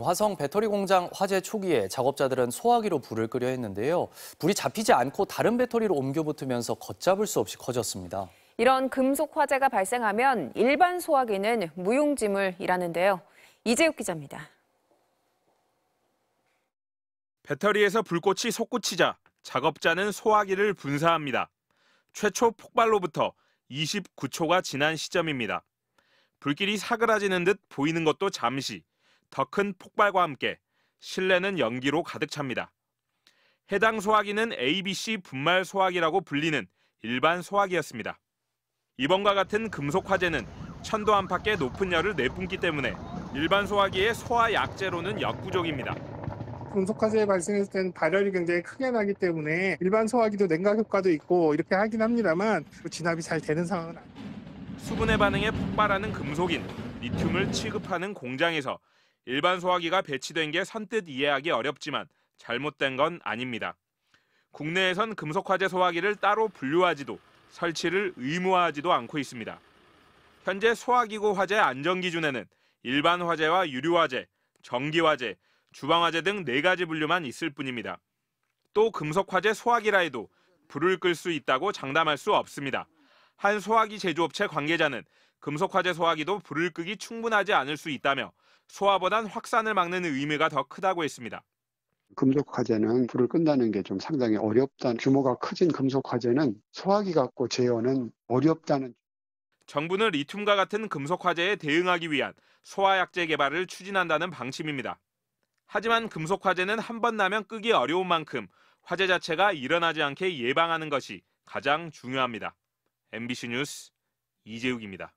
화성 배터리 공장 화재 초기에 작업자들은 소화기로 불을 끄려 했는데요. 불이 잡히지 않고 다른 배터리로 옮겨 붙으면서 걷잡을 수 없이 커졌습니다. 이런 금속 화재가 발생하면 일반 소화기는 무용지물이라는데요. 이재욱 기자입니다. 배터리에서 불꽃이 솟구치자 작업자는 소화기를 분사합니다. 최초 폭발로부터 29초가 지난 시점입니다. 불길이 사그라지는 듯 보이는 것도 잠시 더큰 폭발과 함께 실내는 연기로 가득 찹니다. 해당 소화기는 ABC 분말 소화기라고 불리는 일반 소화기였습니다. 이번과 같은 금속 화재는 천도 안팎의 높은 열을 내뿜기 때문에 일반 소화기의 소화 약재로는 역부족입니다. 금속 화재 에 발생했을 때는 발열이 굉장히 크게 나기 때문에 일반 소화기도 냉각 효과도 있고 이렇게 하긴 합니다만 진압이 잘 되는 상황은 아니에요 수분의 반응에 폭발하는 금속인 리튬을 취급하는 공장에서 일반 소화기가 배치된 게 선뜻 이해하기 어렵지만 잘못된 건 아닙니다. 국내에선 금속화재 소화기를 따로 분류하지도 설치를 의무화하지도 않고 있습니다. 현재 소화기구 화재 안전 기준에는 일반 화재와 유류 화재, 전기 화재, 주방 화재 등 네 가지 분류만 있을 뿐입니다. 또 금속 화재 소화기라 해도 불을 끌 수 있다고 장담할 수 없습니다. 한 소화기 제조업체 관계자는 금속화재 소화기도 불을 끄기 충분하지 않을 수 있다며 소화보단 확산을 막는 의미가 더 크다고 했습니다. 금속화재는 불을 끈다는 게 좀 상당히 어렵다. 규모가 커진 금속화재는 소화기 갖고 제어는 어렵다는. 정부는 리튬과 같은 금속화재에 대응하기 위한 소화약제 개발을 추진한다는 방침입니다. 하지만 금속화재는 한 번 나면 끄기 어려운 만큼 화재 자체가 일어나지 않게 예방하는 것이 가장 중요합니다. MBC 뉴스 이재욱입니다.